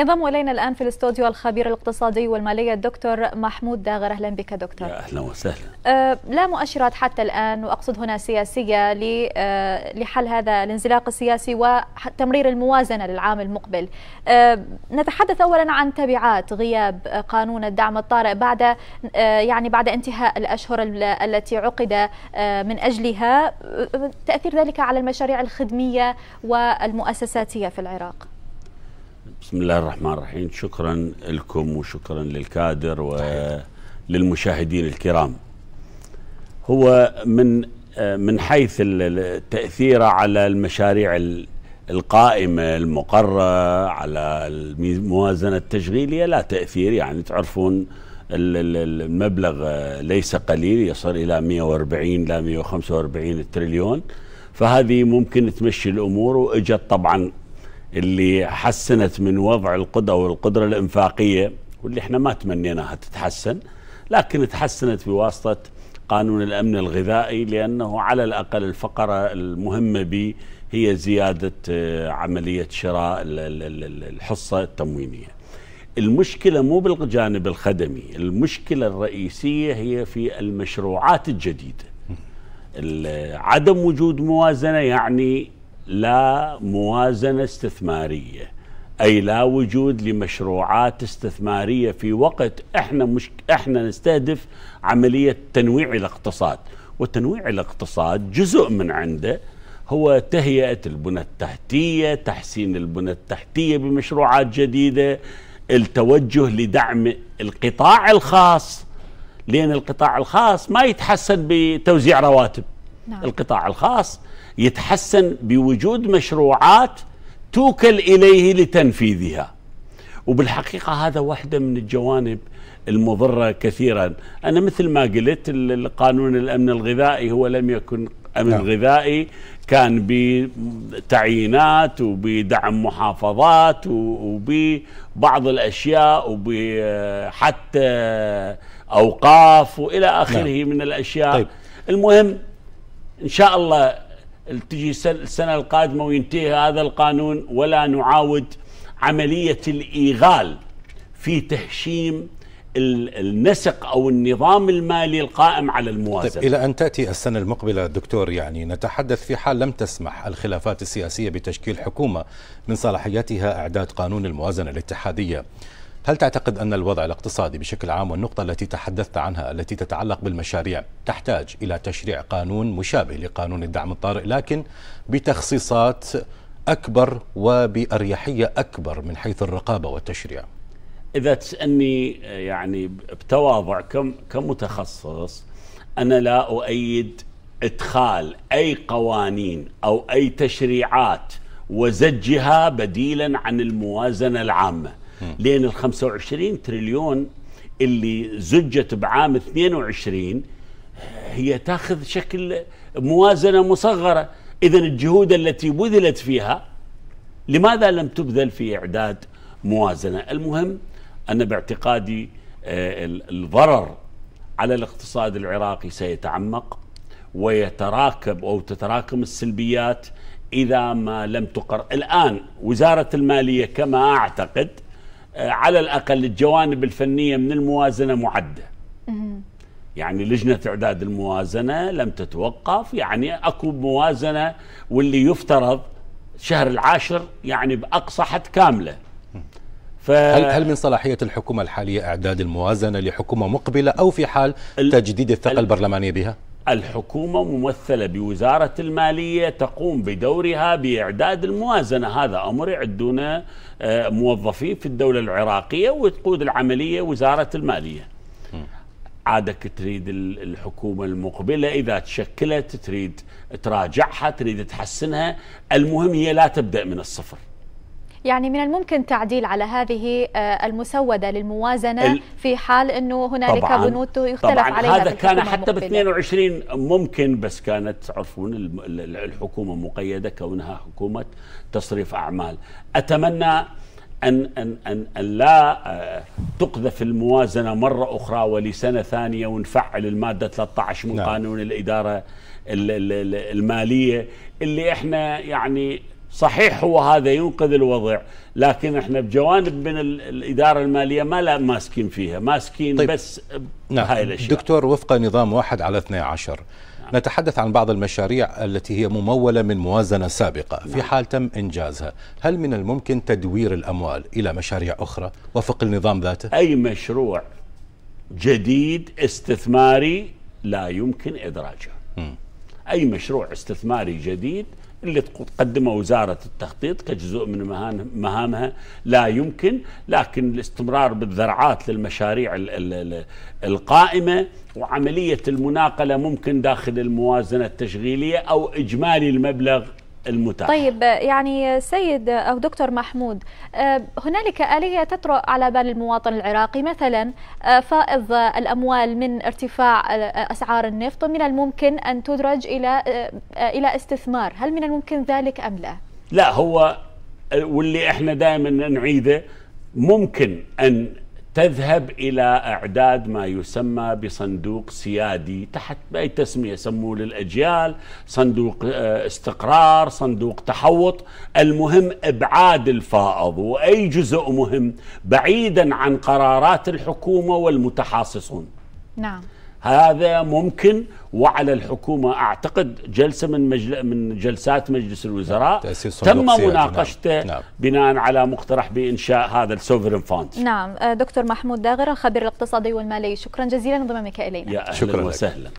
ينضم الينا الان في الاستوديو الخبير الاقتصادي والمالي الدكتور محمود داغر اهلا بك دكتور اهلا وسهلا أه لا مؤشرات حتى الان واقصد هنا سياسيه أه، لحل هذا الانزلاق السياسي وتمرير الموازنه للعام المقبل أه نتحدث اولا عن تبعات غياب قانون الدعم الطارئ بعد أه، يعني بعد انتهاء الاشهر التي عقد أه، من اجلها تاثير ذلك على المشاريع الخدميه والمؤسساتيه في العراق بسم الله الرحمن الرحيم شكرا لكم وشكرا للكادر وللمشاهدين الكرام هو من من حيث تأثيره على المشاريع القائمة المقرة على الموازنة التشغيلية لا تأثير يعني تعرفون المبلغ ليس قليل يصل إلى 140 إلى 145 تريليون فهذه ممكن تمشي الأمور وإجت طبعا اللي حسنت من وضع القدرة والقدرة الإنفاقية واللي احنا ما تمنيناها تتحسن لكن تحسنت بواسطة قانون الأمن الغذائي لأنه على الأقل الفقرة المهمة به هي زيادة آه، عملية شراء الحصة التموينية المشكلة مو بالجانب الخدمي المشكلة الرئيسية هي في المشروعات الجديدة عدم وجود موازنة يعني لا موازنة استثمارية أي لا وجود لمشروعات استثمارية في وقت احنا مش احنا نستهدف عملية تنويع الاقتصاد وتنويع الاقتصاد جزء من عنده هو تهيئة البنى التحتية تحسين البنى التحتية بمشروعات جديدة التوجه لدعم القطاع الخاص لأن القطاع الخاص ما يتحسن بتوزيع رواتب نعم. القطاع الخاص يتحسن بوجود مشروعات توكل إليه لتنفيذها وبالحقيقة هذا واحدة من الجوانب المضرة كثيرا أنا مثل ما قلت قانون الأمن الغذائي هو لم يكن أمن نعم. غذائي كان بتعيينات وبدعم محافظات وببعض الأشياء وحتى أوقاف وإلى آخره نعم. من الأشياء طيب. المهم ان شاء الله تجي السنه القادمه وينتهي هذا القانون ولا نعاود عمليه الايغال في تهشيم النسق او النظام المالي القائم على الموازنه. طيب الى ان تاتي السنه المقبله دكتور يعني نتحدث في حال لم تسمح الخلافات السياسيه بتشكيل حكومه من صلاحياتها اعداد قانون الموازنه الاتحاديه. هل تعتقد أن الوضع الاقتصادي بشكل عام والنقطة التي تحدثت عنها التي تتعلق بالمشاريع تحتاج إلى تشريع قانون مشابه لقانون الدعم الطارئ لكن بتخصيصات أكبر وبأريحية أكبر من حيث الرقابة والتشريع إذا تسألني يعني بتواضع كم كمتخصص أنا لا أؤيد إدخال أي قوانين أو أي تشريعات وزجها بديلا عن الموازنة العامة لأن ال 25 تريليون اللي زجت بعام 22 هي تاخذ شكل موازنة مصغرة إذا الجهود التي بذلت فيها لماذا لم تبذل في إعداد موازنة المهم أن باعتقادي آه، الضرر على الاقتصاد العراقي سيتعمق ويتراكب أو تتراكم السلبيات إذا ما لم تقر الآن وزارة المالية كما أعتقد آه، على الأقل الجوانب الفنية من الموازنة معدة يعني لجنة إعداد الموازنة لم تتوقف يعني أكو موازنة واللي يفترض شهر العاشر يعني بأقصى حد كاملة ف... هل هل من صلاحيه الحكومه الحاليه اعداد الموازنه لحكومه مقبله او في حال تجديد الثقه البرلمانيه بها؟ الحكومة ممثلة بوزارة المالية تقوم بدورها بإعداد الموازنة هذا أمر يعدون آه، موظفين في الدولة العراقية وتقود العملية وزارة المالية عادك تريد الحكومة المقبلة إذا تشكلت تريد تراجعها تريد تحسنها المهم هي لا تبدأ من الصفر يعني من الممكن تعديل على هذه آه، المسودة للموازنة في حال أنه هنالك بنود يختلف طبعاً عليها هذا كان حتى ب 22 ممكن بس كانت تعرفون الحكومة مقيدة كونها حكومة تصريف أعمال أتمنى أن, أن, أن, أن لا آه، تقذف الموازنة مرة أخرى ولسنة ثانية ونفعل المادة 13 من نعم. قانون الإدارة المالية اللي إحنا يعني صحيح هو هذا ينقذ الوضع لكن احنا بجوانب من الاداره الماليه ما لا ماسكين فيها ماسكين طيب بس نعم هاي الاشياء دكتور وفق نظام واحد على 12 نعم. نتحدث عن بعض المشاريع التي هي ممولة من موازنة سابقة نعم. في حال تم إنجازها هل من الممكن تدوير الأموال إلى مشاريع أخرى وفق النظام ذاته؟ أي مشروع جديد استثماري لا يمكن إدراجه م. أي مشروع استثماري جديد اللي تقدمه وزارة التخطيط كجزء من مهامها لا يمكن لكن الاستمرار بالذرعات للمشاريع القائمة وعملية المناقلة ممكن داخل الموازنة التشغيلية أو إجمالي المبلغ المتاح طيب يعني سيد أو دكتور محمود آه، هنالك آلية تطرأ على بال المواطن العراقي مثلا آه، فائض الأموال من ارتفاع آه، أسعار النفط من الممكن أن تدرج إلى إلى استثمار هل من الممكن ذلك أم لا؟ لا هو واللي احنا دائما نعيده ممكن أن تذهب إلى إعداد ما يسمى بصندوق سيادي تحت أي تسمية سموه للأجيال صندوق آه، استقرار صندوق تحوط المهم إبعاد الفائض وأي جزء مهم بعيدا عن قرارات الحكومة والمتحاصصون نعم هذا ممكن وعلى الحكومة أعتقد جلسة من, مجل من جلسات مجلس الوزراء نعم. تم مناقشته نعم. بناء على مقترح بإنشاء هذا السوفرين فاند نعم آه، دكتور محمود داغر الخبير الاقتصادي والمالي شكرا جزيلا انضمامك إلينا يا أهلا شكرا وسهلا